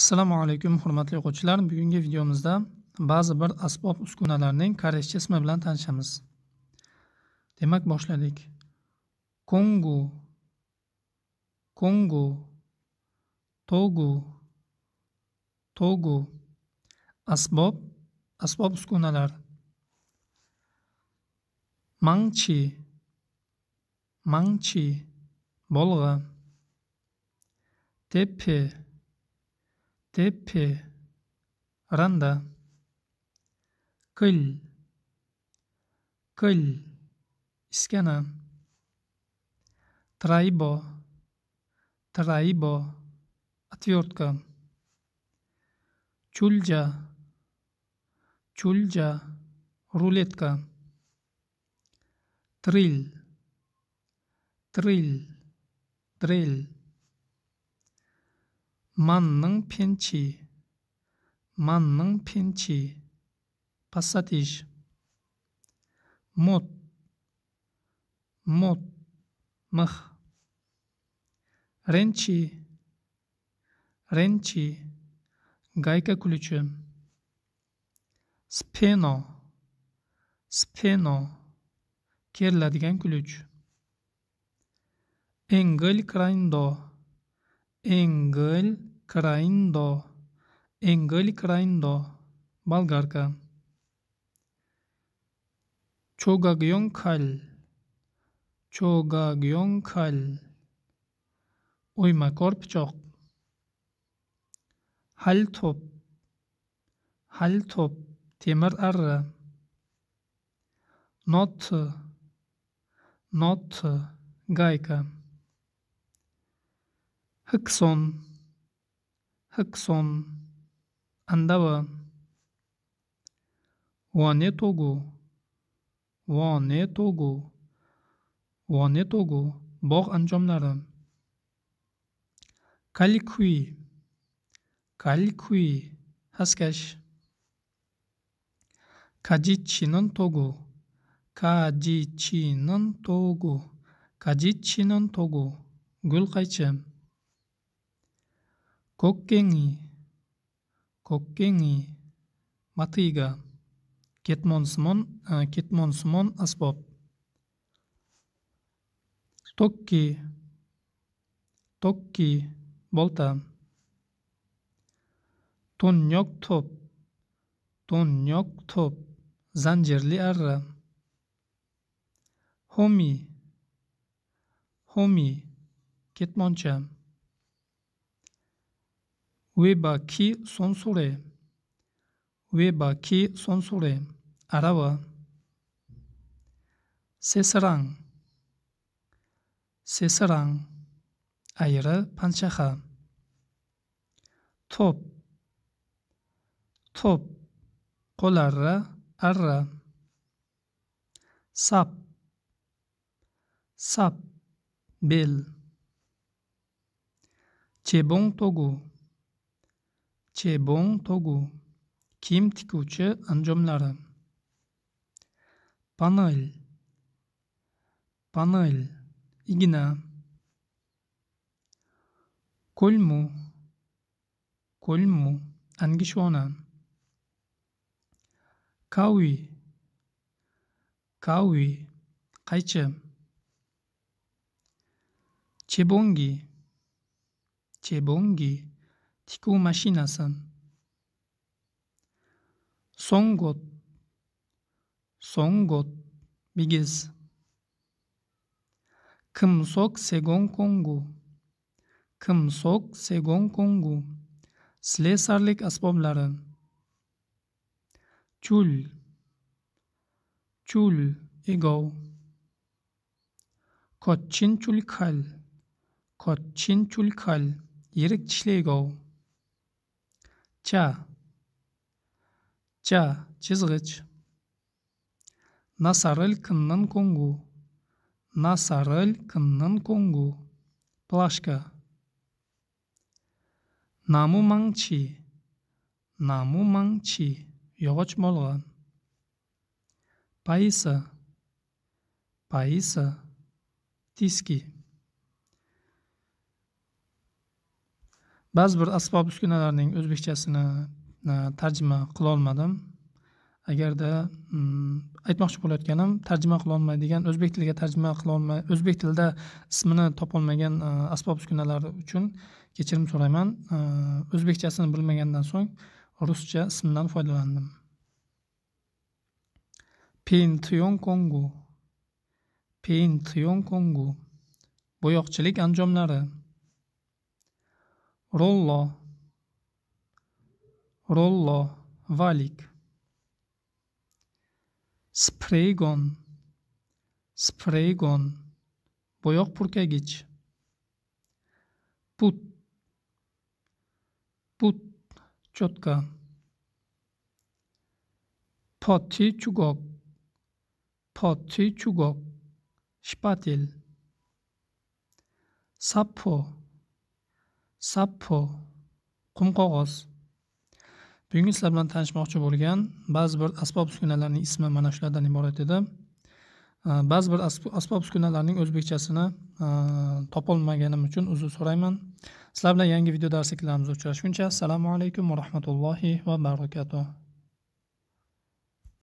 assalomu alaykum hurmatli o'quvchilar bugungi videomizda ba'zi bir asbob uskunalarning koreyscha ismi bilan tanishamiz demak boshladik kongu kongu togu togu asbob asbob uskunalar mangchi mangchi bolg'a tepe тепе ранда qil qil iskana трайбо трайбо отвертка чульджа чульджа рулетка триль триль дрель манның пенчи манның пенчи пассатиж Мот. Мот. Мах. ренчи ренчи гайка ключі спено спено керілadigan ключ Engel крайндо Engel Engeli крайндо, Engel kal, болгарка. Чогагьонкаль, чогагьонкаль, o'ymakor pichoq. Hal to'p, hal to'p, temir arra. Not, not, gayka. Hikson, andaaneto vone togu vone togu bog' anjomlari kaki kalki xasкash kajichinon togu kajichinon togu kajichinon togu gulqaychi Кокенги. Кокенги. Матыга. Кетмонсмон, э, кетмонсмон асбоб. Токки. Токки болта. Тонёк топ. Тонёк топ занжирли арра. Хоми. Хоми кетмончам. ve baki son sure ve baki son sure araba sesrang sesrang ayrı pançaha top top qolarra arra sap sap bel çebong togu Chebong togu. Kiyim tikuvchi anjomlari. Panel. Panel. Igna. Ko'lmu. Ko'lmu. Angishvona. Kawi. Kawi. Qaychi. Chebongi. Chebongi tikuv mashinasi songot songot bigiz Kımsok segon kongu. Kımsok segon kongu. Slesarlik asboblari. Chul. Chul egov. Kotchin chulkal. Kotchin chulkal. Yirik tishli egov. ча, ча, чизгыч. Насарыль кыннын коңгу. Насарыль кыннын коңгу. Плашка. Наму маңчи. Наму маңчи. Йоғыч болған. Паиса. Паиса. Тиски. ba'zi bir asbob uskunalarning o'zbekchasini tarjima qilolmadim agarda mm, aytmoqchi bo'layotganim tarjima qilolmaydigan o'zbek tiliga tarjima qilolmay o'zbek tilida ismini topolmagan e, asbob uskunalar uchun kechirim so'rayman e, o'zbekchasini bilmagandan so'ng ruscha ismdan foydalandim pention kongu pention kongu bo'yoqchilik anjomlari rollo, rollo, valik. Spraygon, spraygon, boyoq purkagich. Put, put, chotka. Poti chugok, poti chugok, shpatel. Sapo, sappo qog'oz bugungi sizlar bilan tanishmoqchi bo'lgan ba'zi bir asbob uskunalarning ismi mana shulardan iborat edi ba'zi bir asbob uskunalarning o'zbekchasini topolmaganim uchun uzr so'rayman sizlar bilan yangi video darsliklarimizda uchrashguncha assalomu alaykum va rahmatullohi va barakatuh